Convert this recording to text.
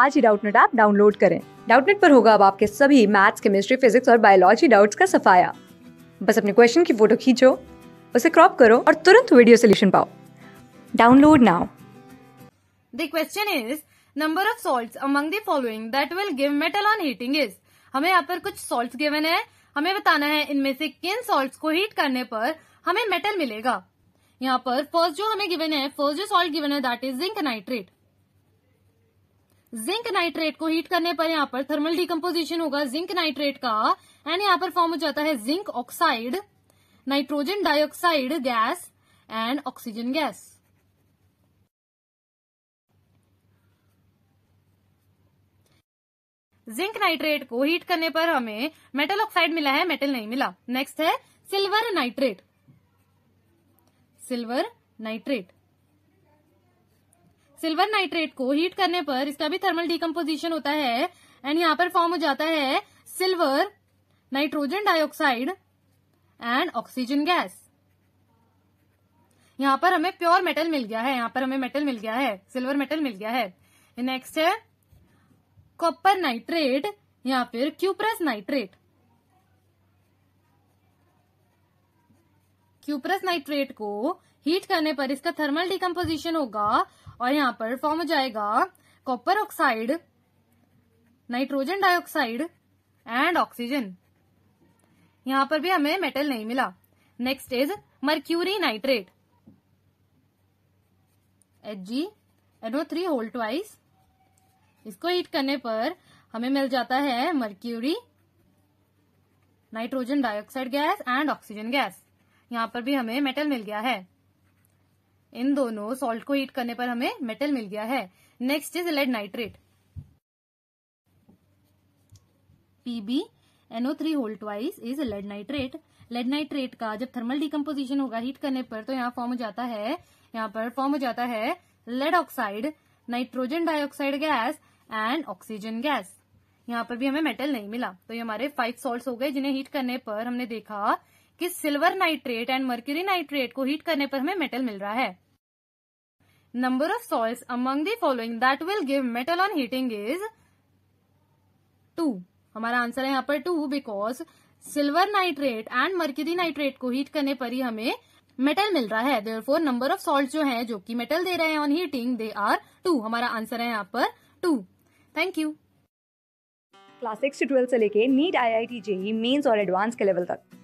आज ही Doubtnut app download करें डाउटनेट पर होगा अब आपके सभी मैथ्स केमिस्ट्री फिजिक्स और बायोलॉजी डाउट्स का सफाया बस अपने क्वेश्चन की फोटो खींचो उसे क्रॉप करो और तुरंत वीडियो सोल्यूशन पाओ download now the question is number of salt among the following that will give metal on heating is हमें यहाँ पर कुछ सॉल्ट गिवन है हमें बताना है इनमें से किन सॉल्ट को हीट करने पर हमें मेटल मिलेगा यहाँ पर फर्स्ट जो हमें गिवन है फर्स्ट जो सॉल्ट गिवन है that is zinc nitrate zinc nitrate को हीट करने पर यहाँ पर थर्मल डिकम्पोजिशन होगा जिंक नाइट्रेट का एंड यहाँ पर फॉर्म हो जाता है zinc oxide nitrogen dioxide gas and oxygen gas zinc nitrate को हीट करने पर हमें मेटल ऑक्साइड मिला है मेटल नहीं मिला नेक्स्ट है silver nitrate silver nitrate silver nitrate को हीट करने पर इसका भी थर्मल डिकम्पोजिशन होता है एंड यहाँ पर फॉर्म हो जाता है silver nitrogen dioxide and oxygen gas यहाँ पर हमें प्योर मेटल मिल गया है यहाँ पर हमें मेटल मिल गया है सिल्वर मेटल मिल गया है नेक्स्ट है कॉपर नाइट्रेट या फिर क्यूप्रस नाइट्रेट क्यूपरस नाइट्रेट को हीट करने पर इसका थर्मल डिकम्पोजिशन होगा और यहाँ पर फॉर्म हो जाएगा copper oxide nitrogen dioxide and oxygen यहाँ पर भी हमें मेटल नहीं मिला next is mercury nitrate H G N O three whole twice इसको हीट करने पर हमें मिल जाता है mercury nitrogen dioxide gas and oxygen gas यहाँ पर भी हमें मेटल मिल गया है इन दोनों सॉल्ट को हीट करने पर हमें मेटल मिल गया है next is lead nitrate PB NO three whole twice is lead nitrate lead nitrate का जब थर्मल डिकम्पोजिशन होगा हीट करने पर तो यहाँ फॉर्म हो जाता है यहाँ पर फॉर्म हो जाता है lead oxide nitrogen dioxide gas and oxygen gas यहाँ पर भी हमें मेटल नहीं मिला तो ये हमारे फाइव सॉल्ट हो गए जिन्हें हीट करने पर हमने देखा कि silver nitrate and mercury nitrate को हीट करने पर हमें मेटल मिल रहा है number of salt among the following that will give metal on heating is two हमारा आंसर है यहाँ पर two because silver nitrate and mercury nitrate को हीट करने पर ही हमें मेटल मिल रहा है there four number of salt जो है जो कि मेटल दे रहे हैं on heating they are two हमारा आंसर है यहाँ पर two thank you class six से ट्वेल्थ से लेके NEET I I T JEE mains और एडवांस के लेवल तक